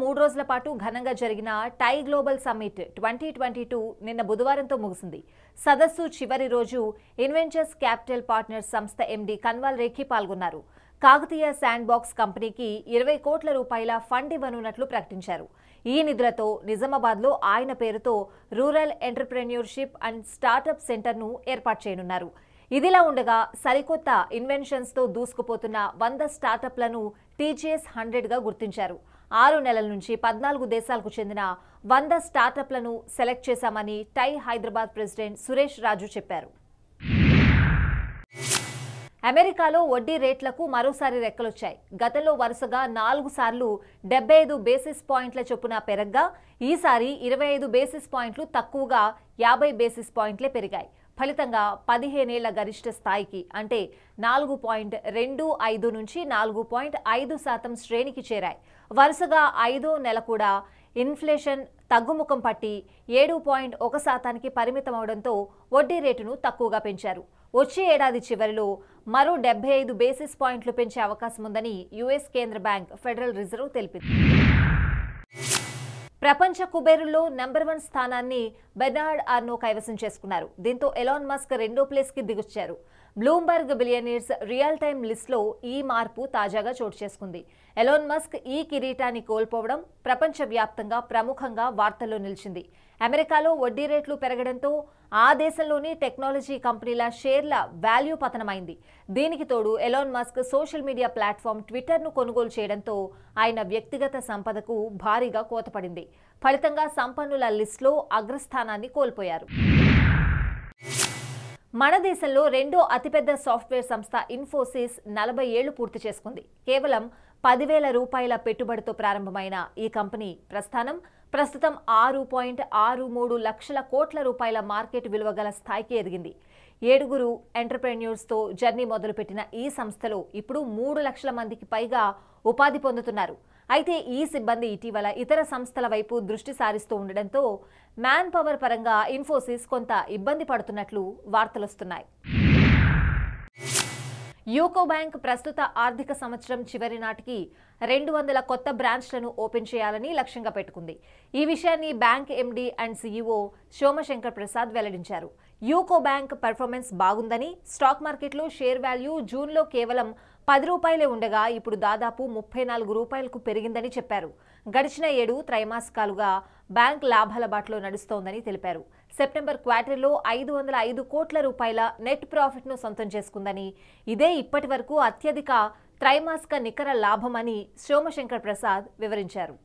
మూడు రోజుల పాటు ఘనంగా జరిగిన TiE global summit twenty twenty two నిన్న బుధవారంతో ముగిసింది సదస్సు చివరి రోజు ఇన్వెంచర్స్ క్యాపిటల్ పార్ట్నర్ సంస్థ ఎండి కన్వాల్ రేఖి పాల్గొన్నారు కాకతీయ బాక్స్ కంపెనీకి ఇరవై కోట్ల రూపాయల ఫండ్ ఇవ్వనున్నట్లు ప్రకటించారు ఈ నిధులతో నిజామాబాద్లో ఆయన పేరుతో రూరల్ ఎంటర్ప్రెన్యూర్షిప్ అండ్ స్టార్టప్ సెంటర్ను ఏర్పాటు చేయనున్నారు ఇదిలా ఉండగా సరికొత్త ఇన్వెన్షన్స్తో దూసుకుపోతున్న వంద స్టార్టప్లను టీజీఎస్ హండ్రెడ్గా గుర్తించారు ఆరు నెలల నుంచి పద్నాలుగు దేశాలకు చెందిన వంద స్టార్టప్లను సెలెక్ట్ చేశామని టై హైదరాబాద్ ప్రెసిడెంట్ సురేష్ రాజు చెప్పారు అమెరికాలో వడ్డీ రేట్లకు మరోసారి రెక్కలొచ్చాయి గతంలో వరుసగా నాలుగు సార్లు డెబ్బై ఐదు బేసిస్ పాయింట్ల చొప్పున పెరగ్గా ఈసారి ఇరవై ఐదు బేసిస్ పాయింట్లు తక్కువగా యాభై బేసిస్ పాయింట్లే పెరిగాయి ఫలితంగా పదిహేనేళ్ల గరిష్ట స్థాయికి అంటే నాలుగు పాయింట్ రెండు ఐదు నుంచి నాలుగు పాయింట్ ఐదు శాతం శ్రేణికి చేరాయి వరుసగా ఐదో నెల కూడా ఇన్ఫ్లేషన్ తగ్గుముఖం పట్టి ఏడు పాయింట్ ఒక శాతానికి పరిమితమవడంతో వడ్డీ రేటును తక్కువగా పెంచారు వచ్చే ఏడాది చివరిలో మరో డెబ్బై ఐదు బేసిస్ పాయింట్లు పెంచే అవకాశం ఉందని యుఎస్ కేంద్ర బ్యాంక్ ఫెడరల్ రిజర్వ్ తెలిపింది ప్రపంచ కుబేరుల్లో నెంబర్ వన్ స్థానాన్ని బెనార్డ్ ఆర్నో కైవసం చేసుకున్నారు దీంతో ఎలాన్ మస్క్ రెండో ప్లేస్కి దిగొచ్చారు బ్లూంబర్గ్ బిలియనీర్స్ రియల్ టైమ్ లిస్ట్లో ఈ మార్పు తాజాగా చోటు చేసుకుంది ఎలాన్ మస్క్ ఈ కిరీటాన్ని కోల్పోవడం ప్రపంచవ్యాప్తంగా ప్రముఖంగా వార్తల్లో నిలిచింది అమెరికాలో వడ్డీ రేట్లు పెరగడంతో ఆ దేశంలోని టెక్నాలజీ కంపెనీల షేర్ల వాల్యూ పతనమైంది దీనికి తోడు Elon Musk social media platform ట్విట్టర్ను కొనుగోలు చేయడంతో ఆయన వ్యక్తిగత సంపదకు భారీగా కోతపడింది ఫలితంగా సంపన్నుల లిస్టులో అగ్రస్థానాన్ని కోల్పోయారు మన దేశంలో రెండో అతిపెద్ద సాఫ్ట్వేర్ సంస్థ ఇన్ఫోసిస్ నలభై ఏళ్లు పూర్తి చేసుకుంది కేవలం పదివేల రూపాయల పెట్టుబడితో ప్రారంభమైన ఈ కంపెనీ ప్రస్థానం ప్రస్తుతం ఆరు పాయింట్ ఆరు మూడు లక్షల కోట్ల రూపాయల మార్కెట్ విలువ గల స్థాయికి ఎదిగింది ఏడుగురు ఎంటర్ప్రెన్యూర్స్తో జర్నీ మొదలుపెట్టిన ఈ సంస్థలో ఇప్పుడు మూడు లక్షల మందికి పైగా ఉపాధి పొందుతున్నారు అయితే ఈ సిబ్బంది ఇటీవల ఇతర సంస్థల వైపు దృష్టి సారిస్తూ ఉండడంతో మ్యాన్ పవర్ పరంగా ఇన్ఫోసిస్ కొంత ఇబ్బంది పడుతున్నట్లు వార్తలొస్తున్నాయి యూకో బ్యాంక్ ప్రస్తుత ఆర్థిక సంవత్సరం చివరి నాటికి రెండు వందల కొత్త బ్రాంచ్లను ఓపెన్ చేయాలని లక్ష్యంగా పెట్టుకుంది ఈ విషయాన్ని bank MD and CEO e Somashankar Prasad వెల్లడించారు యూకో బ్యాంక్ పర్ఫార్మెన్స్ బాగుందని స్టాక్ మార్కెట్లో షేర్ వాల్యూ జూన్లో కేవలం పది రూపాయలే ఉండగా ఇప్పుడు దాదాపు ముప్పై నాలుగు రూపాయలకు పెరిగిందని చెప్పారు గడిచిన ఏడు త్రైమాసికాలుగా బ్యాంక్ లాభాల బాటలో నడుస్తోందని తెలిపారు సెప్టెంబర్ క్వార్టర్లో ఐదు వందల ఐదు కోట్ల రూపాయల నెట్ ప్రాఫిట్ను సొంతం చేసుకుందని ఇదే ఇప్పటి అత్యధిక త్రైమాసిక నికర లాభమని సోమశంకర్ ప్రసాద్ వివరించారు